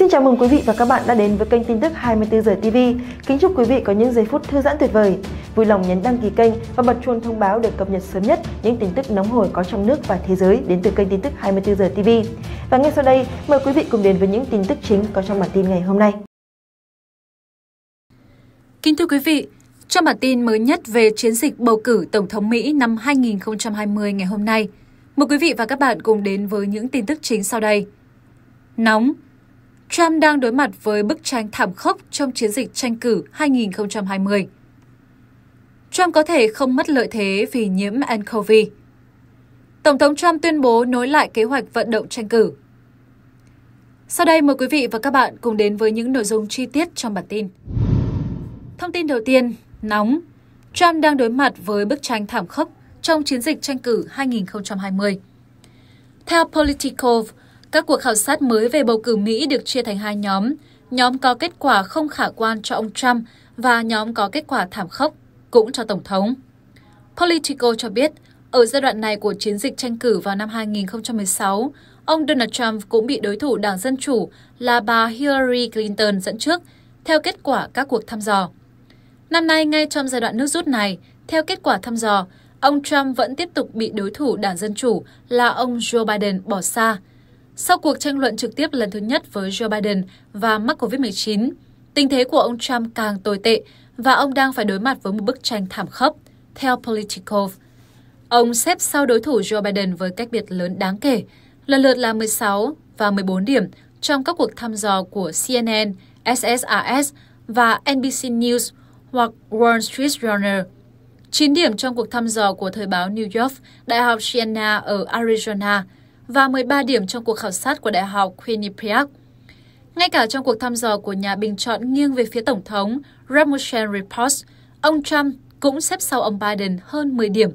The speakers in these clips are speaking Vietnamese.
Xin chào mừng quý vị và các bạn đã đến với kênh tin tức 24 giờ TV. Kính chúc quý vị có những giây phút thư giãn tuyệt vời. Vui lòng nhấn đăng ký kênh và bật chuông thông báo để cập nhật sớm nhất những tin tức nóng hổi có trong nước và thế giới đến từ kênh tin tức 24 giờ TV. Và ngay sau đây, mời quý vị cùng đến với những tin tức chính có trong bản tin ngày hôm nay. Kính thưa quý vị, trong bản tin mới nhất về chiến dịch bầu cử Tổng thống Mỹ năm 2020 ngày hôm nay, mời quý vị và các bạn cùng đến với những tin tức chính sau đây. Nóng, Trump đang đối mặt với bức tranh thảm khốc trong chiến dịch tranh cử 2020. Trump có thể không mất lợi thế vì nhiễm nCoV. Tổng thống Trump tuyên bố nối lại kế hoạch vận động tranh cử. Sau đây mời quý vị và các bạn cùng đến với những nội dung chi tiết trong bản tin. Thông tin đầu tiên, nóng. Trump đang đối mặt với bức tranh thảm khốc trong chiến dịch tranh cử 2020. Theo Politico, các cuộc khảo sát mới về bầu cử Mỹ được chia thành hai nhóm, nhóm có kết quả không khả quan cho ông Trump và nhóm có kết quả thảm khốc, cũng cho Tổng thống. Politico cho biết, ở giai đoạn này của chiến dịch tranh cử vào năm 2016, ông Donald Trump cũng bị đối thủ đảng Dân Chủ là bà Hillary Clinton dẫn trước, theo kết quả các cuộc thăm dò. Năm nay, ngay trong giai đoạn nước rút này, theo kết quả thăm dò, ông Trump vẫn tiếp tục bị đối thủ đảng Dân Chủ là ông Joe Biden bỏ xa – sau cuộc tranh luận trực tiếp lần thứ nhất với Joe Biden và mắc COVID-19. Tình thế của ông Trump càng tồi tệ và ông đang phải đối mặt với một bức tranh thảm khốc, theo Politico. Ông xếp sau đối thủ Joe Biden với cách biệt lớn đáng kể, lần lượt là 16 và 14 điểm trong các cuộc thăm dò của CNN, SSRS và NBC News hoặc Wall Street Journal. 9 điểm trong cuộc thăm dò của thời báo New York, Đại học Siena ở Arizona – và 13 điểm trong cuộc khảo sát của Đại học Quinnipiac. Ngay cả trong cuộc thăm dò của nhà bình chọn nghiêng về phía Tổng thống Ramoshen Report, ông Trump cũng xếp sau ông Biden hơn 10 điểm.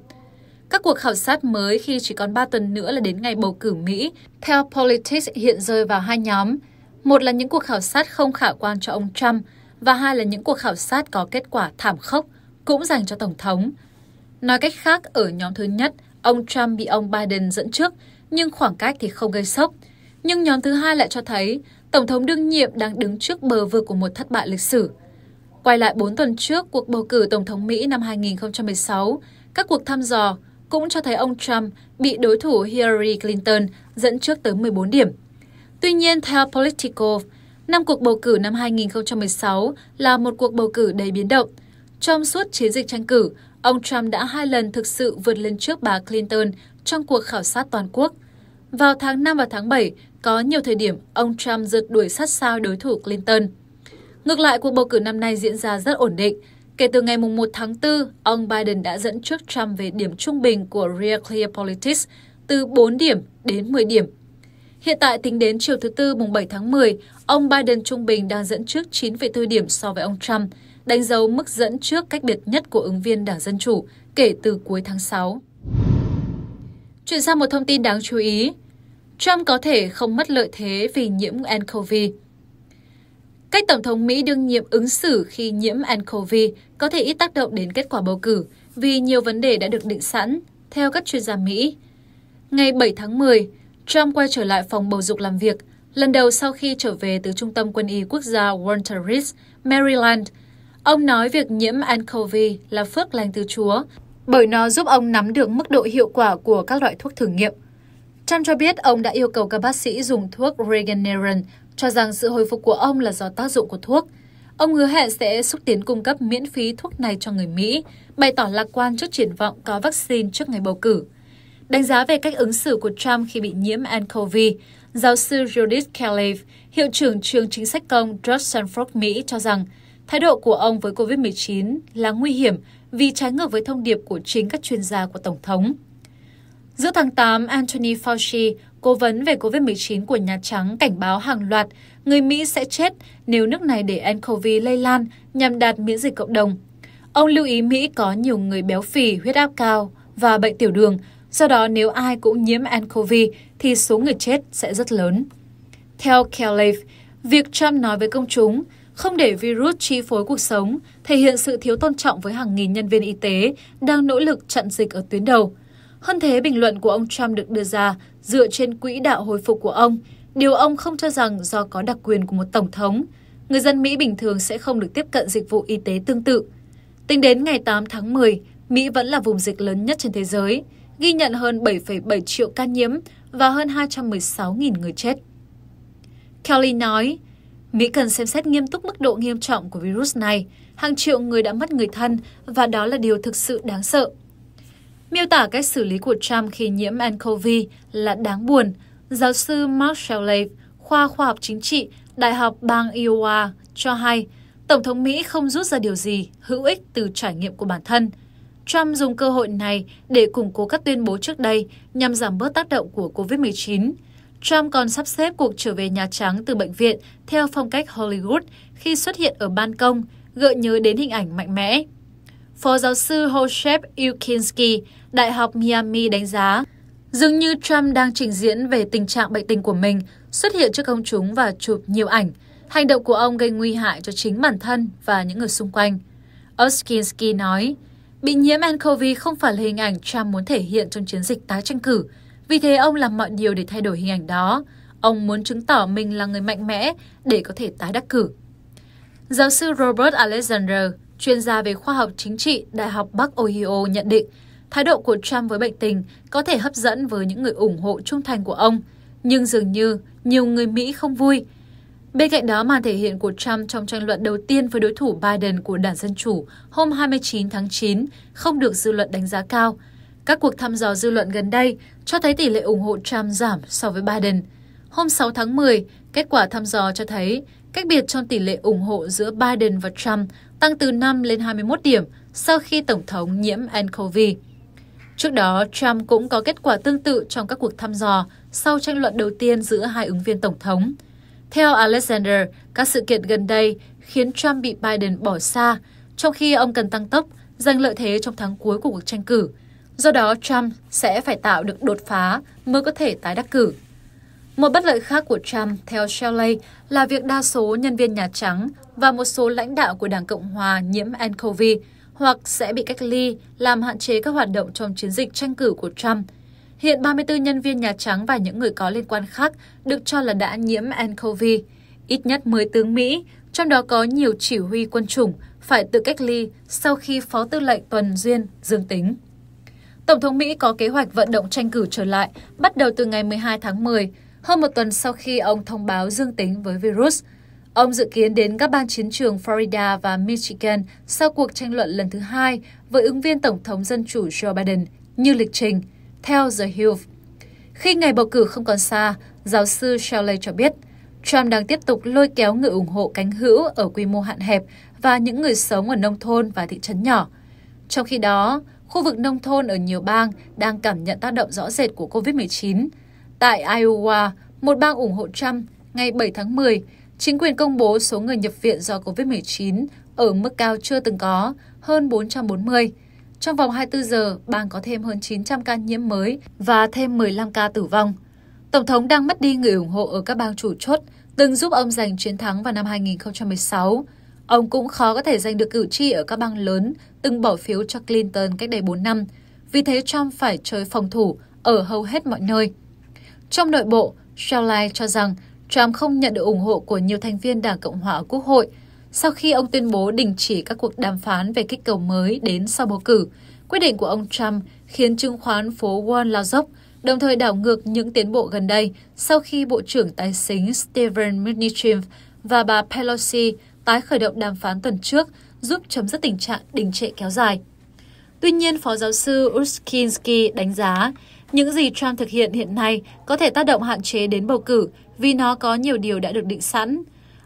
Các cuộc khảo sát mới khi chỉ còn 3 tuần nữa là đến ngày bầu cử Mỹ, theo Politics hiện rơi vào hai nhóm. Một là những cuộc khảo sát không khả quan cho ông Trump, và hai là những cuộc khảo sát có kết quả thảm khốc, cũng dành cho Tổng thống. Nói cách khác, ở nhóm thứ nhất, ông Trump bị ông Biden dẫn trước, nhưng khoảng cách thì không gây sốc. Nhưng nhóm thứ hai lại cho thấy Tổng thống đương nhiệm đang đứng trước bờ vực của một thất bại lịch sử. Quay lại 4 tuần trước cuộc bầu cử Tổng thống Mỹ năm 2016, các cuộc thăm dò cũng cho thấy ông Trump bị đối thủ Hillary Clinton dẫn trước tới 14 điểm. Tuy nhiên, theo Politico, năm cuộc bầu cử năm 2016 là một cuộc bầu cử đầy biến động – trong suốt chiến dịch tranh cử, ông Trump đã hai lần thực sự vượt lên trước bà Clinton trong cuộc khảo sát toàn quốc. Vào tháng 5 và tháng 7, có nhiều thời điểm ông Trump rượt đuổi sát sao đối thủ Clinton. Ngược lại, cuộc bầu cử năm nay diễn ra rất ổn định. Kể từ ngày 1 tháng 4, ông Biden đã dẫn trước Trump về điểm trung bình của Real Clear Politics từ 4 điểm đến 10 điểm. Hiện tại tính đến chiều thứ Tư mùng 7 tháng 10, ông Biden trung bình đang dẫn trước 9,4 điểm so với ông Trump, đánh dấu mức dẫn trước cách biệt nhất của ứng viên Đảng Dân Chủ kể từ cuối tháng 6. Chuyển sang một thông tin đáng chú ý. Trump có thể không mất lợi thế vì nhiễm nCoV. Cách Tổng thống Mỹ đương nhiệm ứng xử khi nhiễm nCoV có thể ít tác động đến kết quả bầu cử vì nhiều vấn đề đã được định sẵn, theo các chuyên gia Mỹ. Ngày 7 tháng 10, Trump quay trở lại phòng bầu dục làm việc, lần đầu sau khi trở về từ Trung tâm Quân y Quốc gia Walter Reed, Maryland – Ông nói việc nhiễm nCoV là phước lành từ Chúa, bởi nó giúp ông nắm được mức độ hiệu quả của các loại thuốc thử nghiệm. Trump cho biết ông đã yêu cầu các bác sĩ dùng thuốc Regeneron, cho rằng sự hồi phục của ông là do tác dụng của thuốc. Ông hứa hẹn sẽ xúc tiến cung cấp miễn phí thuốc này cho người Mỹ, bày tỏ lạc quan trước triển vọng có vaccine trước ngày bầu cử. Đánh giá về cách ứng xử của Trump khi bị nhiễm nCoV, giáo sư Judith Kelly, hiệu trưởng trường chính sách công Drug Stanford Mỹ cho rằng – Thái độ của ông với COVID-19 là nguy hiểm vì trái ngược với thông điệp của chính các chuyên gia của Tổng thống. Giữa tháng 8, Anthony Fauci, cố vấn về COVID-19 của Nhà Trắng cảnh báo hàng loạt người Mỹ sẽ chết nếu nước này để nCoV lây lan nhằm đạt miễn dịch cộng đồng. Ông lưu ý Mỹ có nhiều người béo phì, huyết áp cao và bệnh tiểu đường, do đó nếu ai cũng nhiễm nCoV thì số người chết sẽ rất lớn. Theo Kelly, việc Trump nói với công chúng – không để virus chi phối cuộc sống thể hiện sự thiếu tôn trọng với hàng nghìn nhân viên y tế đang nỗ lực chặn dịch ở tuyến đầu. Hơn thế, bình luận của ông Trump được đưa ra dựa trên quỹ đạo hồi phục của ông, điều ông không cho rằng do có đặc quyền của một tổng thống. Người dân Mỹ bình thường sẽ không được tiếp cận dịch vụ y tế tương tự. Tính đến ngày 8 tháng 10, Mỹ vẫn là vùng dịch lớn nhất trên thế giới, ghi nhận hơn 7,7 triệu ca nhiễm và hơn 216.000 người chết. Kelly nói, Mỹ cần xem xét nghiêm túc mức độ nghiêm trọng của virus này. Hàng triệu người đã mất người thân và đó là điều thực sự đáng sợ. Miêu tả cách xử lý của Trump khi nhiễm nCoV là đáng buồn. Giáo sư Mark Shelley, khoa khoa học chính trị, Đại học bang Iowa, cho hay Tổng thống Mỹ không rút ra điều gì hữu ích từ trải nghiệm của bản thân. Trump dùng cơ hội này để củng cố các tuyên bố trước đây nhằm giảm bớt tác động của COVID-19. Trump còn sắp xếp cuộc trở về Nhà Trắng từ bệnh viện theo phong cách Hollywood khi xuất hiện ở ban công, gợi nhớ đến hình ảnh mạnh mẽ. Phó giáo sư Joseph Ukinsky, Đại học Miami đánh giá, dường như Trump đang trình diễn về tình trạng bệnh tình của mình, xuất hiện trước công chúng và chụp nhiều ảnh. Hành động của ông gây nguy hại cho chính bản thân và những người xung quanh. Oskinsky nói, bị nhiễm nCoV không phải là hình ảnh Trump muốn thể hiện trong chiến dịch tái tranh cử, vì thế ông làm mọi điều để thay đổi hình ảnh đó. Ông muốn chứng tỏ mình là người mạnh mẽ để có thể tái đắc cử. Giáo sư Robert Alexander, chuyên gia về khoa học chính trị Đại học Bắc Ohio nhận định, thái độ của Trump với bệnh tình có thể hấp dẫn với những người ủng hộ trung thành của ông, nhưng dường như nhiều người Mỹ không vui. Bên cạnh đó, màn thể hiện của Trump trong tranh luận đầu tiên với đối thủ Biden của Đảng Dân Chủ hôm 29 tháng 9 không được dư luận đánh giá cao – các cuộc thăm dò dư luận gần đây cho thấy tỷ lệ ủng hộ Trump giảm so với Biden. Hôm 6 tháng 10, kết quả thăm dò cho thấy cách biệt trong tỷ lệ ủng hộ giữa Biden và Trump tăng từ 5 lên 21 điểm sau khi Tổng thống nhiễm nCoV. Trước đó, Trump cũng có kết quả tương tự trong các cuộc thăm dò sau tranh luận đầu tiên giữa hai ứng viên Tổng thống. Theo Alexander, các sự kiện gần đây khiến Trump bị Biden bỏ xa, trong khi ông cần tăng tốc, giành lợi thế trong tháng cuối của cuộc tranh cử – Do đó, Trump sẽ phải tạo được đột phá mới có thể tái đắc cử. Một bất lợi khác của Trump, theo Shelley, là việc đa số nhân viên Nhà Trắng và một số lãnh đạo của Đảng Cộng Hòa nhiễm nCoV hoặc sẽ bị cách ly, làm hạn chế các hoạt động trong chiến dịch tranh cử của Trump. Hiện 34 nhân viên Nhà Trắng và những người có liên quan khác được cho là đã nhiễm nCoV. Ít nhất 10 tướng Mỹ, trong đó có nhiều chỉ huy quân chủng, phải tự cách ly sau khi Phó Tư lệnh Tuần Duyên dương tính. Tổng thống Mỹ có kế hoạch vận động tranh cử trở lại bắt đầu từ ngày 12 tháng 10, hơn một tuần sau khi ông thông báo dương tính với virus. Ông dự kiến đến các bang chiến trường Florida và Michigan sau cuộc tranh luận lần thứ hai với ứng viên Tổng thống Dân chủ Joe Biden như lịch trình, theo The Hill. Khi ngày bầu cử không còn xa, giáo sư Shelley cho biết, Trump đang tiếp tục lôi kéo người ủng hộ cánh hữu ở quy mô hạn hẹp và những người sống ở nông thôn và thị trấn nhỏ. Trong khi đó, khu vực nông thôn ở nhiều bang đang cảm nhận tác động rõ rệt của COVID-19. Tại Iowa, một bang ủng hộ Trump, ngày 7 tháng 10, chính quyền công bố số người nhập viện do COVID-19 ở mức cao chưa từng có, hơn 440. Trong vòng 24 giờ, bang có thêm hơn 900 ca nhiễm mới và thêm 15 ca tử vong. Tổng thống đang mất đi người ủng hộ ở các bang chủ chốt, từng giúp ông giành chiến thắng vào năm 2016. Ông cũng khó có thể giành được cử tri ở các bang lớn từng bỏ phiếu cho Clinton cách đây 4 năm. Vì thế Trump phải chơi phòng thủ ở hầu hết mọi nơi. Trong nội bộ, Shelley cho rằng Trump không nhận được ủng hộ của nhiều thành viên Đảng Cộng hòa ở Quốc hội sau khi ông tuyên bố đình chỉ các cuộc đàm phán về kích cầu mới đến sau bầu cử. Quyết định của ông Trump khiến chứng khoán phố Wall lao dốc, đồng thời đảo ngược những tiến bộ gần đây sau khi Bộ trưởng Tài chính Steven Mnuchin và bà Pelosi tái khởi động đàm phán tuần trước giúp chấm dứt tình trạng đình trệ kéo dài. Tuy nhiên, Phó giáo sư Urskinski đánh giá những gì Trump thực hiện hiện nay có thể tác động hạn chế đến bầu cử vì nó có nhiều điều đã được định sẵn.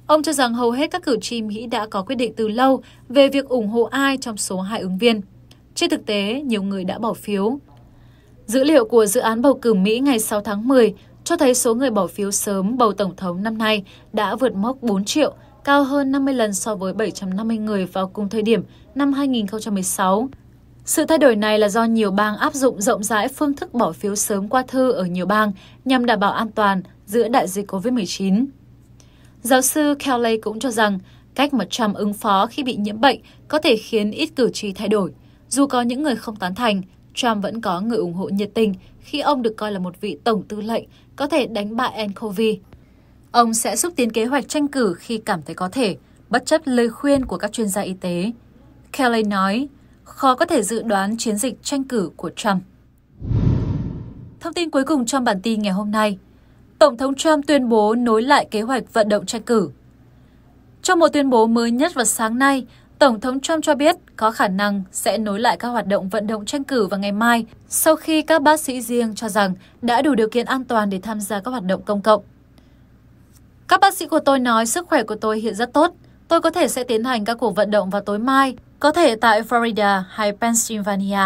Ông cho rằng hầu hết các cử tri Mỹ đã có quyết định từ lâu về việc ủng hộ ai trong số hai ứng viên. Trên thực tế, nhiều người đã bỏ phiếu. Dữ liệu của dự án bầu cử Mỹ ngày 6 tháng 10 cho thấy số người bỏ phiếu sớm bầu tổng thống năm nay đã vượt mốc 4 triệu, cao hơn 50 lần so với 750 người vào cùng thời điểm năm 2016. Sự thay đổi này là do nhiều bang áp dụng rộng rãi phương thức bỏ phiếu sớm qua thư ở nhiều bang nhằm đảm bảo an toàn giữa đại dịch COVID-19. Giáo sư Kelly cũng cho rằng cách mà Trump ứng phó khi bị nhiễm bệnh có thể khiến ít cử tri thay đổi. Dù có những người không tán thành, Trump vẫn có người ủng hộ nhiệt tình khi ông được coi là một vị tổng tư lệnh có thể đánh bại ncov Ông sẽ xúc tiến kế hoạch tranh cử khi cảm thấy có thể, bất chấp lời khuyên của các chuyên gia y tế. Kelly nói, khó có thể dự đoán chiến dịch tranh cử của Trump. Thông tin cuối cùng trong bản tin ngày hôm nay, Tổng thống Trump tuyên bố nối lại kế hoạch vận động tranh cử. Trong một tuyên bố mới nhất vào sáng nay, Tổng thống Trump cho biết có khả năng sẽ nối lại các hoạt động vận động tranh cử vào ngày mai sau khi các bác sĩ riêng cho rằng đã đủ điều kiện an toàn để tham gia các hoạt động công cộng. Các bác sĩ của tôi nói sức khỏe của tôi hiện rất tốt. Tôi có thể sẽ tiến hành các cuộc vận động vào tối mai, có thể tại Florida hay Pennsylvania.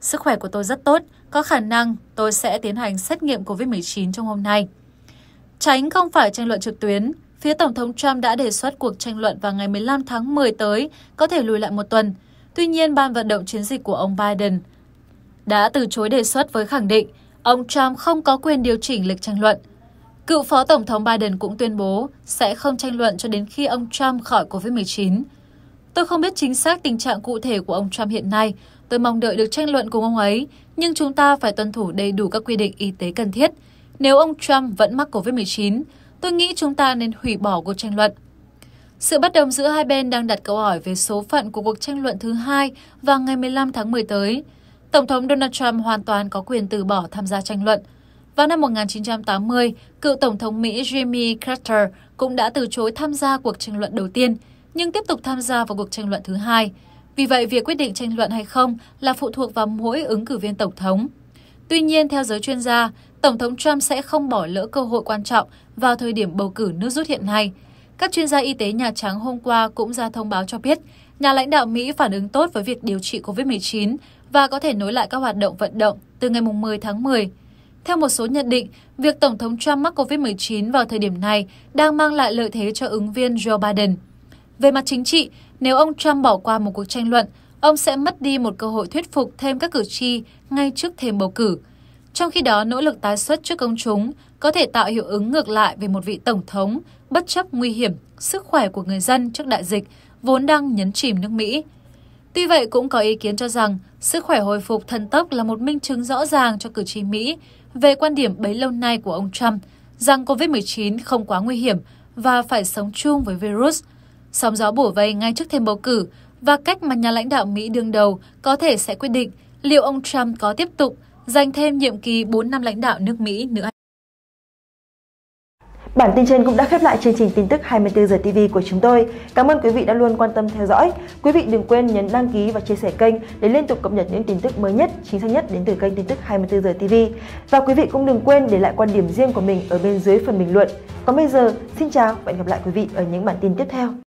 Sức khỏe của tôi rất tốt, có khả năng tôi sẽ tiến hành xét nghiệm COVID-19 trong hôm nay. Tránh không phải tranh luận trực tuyến, phía Tổng thống Trump đã đề xuất cuộc tranh luận vào ngày 15 tháng 10 tới có thể lùi lại một tuần. Tuy nhiên, ban vận động chiến dịch của ông Biden đã từ chối đề xuất với khẳng định ông Trump không có quyền điều chỉnh lịch tranh luận. Cựu Phó Tổng thống Biden cũng tuyên bố sẽ không tranh luận cho đến khi ông Trump khỏi COVID-19. Tôi không biết chính xác tình trạng cụ thể của ông Trump hiện nay, tôi mong đợi được tranh luận cùng ông ấy, nhưng chúng ta phải tuân thủ đầy đủ các quy định y tế cần thiết. Nếu ông Trump vẫn mắc COVID-19, tôi nghĩ chúng ta nên hủy bỏ cuộc tranh luận. Sự bất đồng giữa hai bên đang đặt câu hỏi về số phận của cuộc tranh luận thứ hai vào ngày 15 tháng 10 tới. Tổng thống Donald Trump hoàn toàn có quyền từ bỏ tham gia tranh luận – vào năm 1980, cựu Tổng thống Mỹ Jimmy Carter cũng đã từ chối tham gia cuộc tranh luận đầu tiên, nhưng tiếp tục tham gia vào cuộc tranh luận thứ hai. Vì vậy, việc quyết định tranh luận hay không là phụ thuộc vào mỗi ứng cử viên Tổng thống. Tuy nhiên, theo giới chuyên gia, Tổng thống Trump sẽ không bỏ lỡ cơ hội quan trọng vào thời điểm bầu cử nước rút hiện nay. Các chuyên gia y tế Nhà Trắng hôm qua cũng ra thông báo cho biết, nhà lãnh đạo Mỹ phản ứng tốt với việc điều trị COVID-19 và có thể nối lại các hoạt động vận động từ ngày 10 tháng 10. Theo một số nhận định, việc Tổng thống Trump mắc COVID-19 vào thời điểm này đang mang lại lợi thế cho ứng viên Joe Biden. Về mặt chính trị, nếu ông Trump bỏ qua một cuộc tranh luận, ông sẽ mất đi một cơ hội thuyết phục thêm các cử tri ngay trước thềm bầu cử. Trong khi đó, nỗ lực tái xuất trước công chúng có thể tạo hiệu ứng ngược lại về một vị tổng thống bất chấp nguy hiểm, sức khỏe của người dân trước đại dịch vốn đang nhấn chìm nước Mỹ. Tuy vậy, cũng có ý kiến cho rằng sức khỏe hồi phục thần tốc là một minh chứng rõ ràng cho cử tri Mỹ về quan điểm bấy lâu nay của ông Trump rằng COVID-19 không quá nguy hiểm và phải sống chung với virus. Sóng gió bổ vây ngay trước thêm bầu cử và cách mà nhà lãnh đạo Mỹ đương đầu có thể sẽ quyết định liệu ông Trump có tiếp tục giành thêm nhiệm kỳ 4 năm lãnh đạo nước Mỹ nữa Bản tin trên cũng đã khép lại chương trình tin tức 24 giờ TV của chúng tôi. Cảm ơn quý vị đã luôn quan tâm theo dõi. Quý vị đừng quên nhấn đăng ký và chia sẻ kênh để liên tục cập nhật những tin tức mới nhất, chính xác nhất đến từ kênh tin tức 24 giờ TV. Và quý vị cũng đừng quên để lại quan điểm riêng của mình ở bên dưới phần bình luận. Còn bây giờ, xin chào và hẹn gặp lại quý vị ở những bản tin tiếp theo.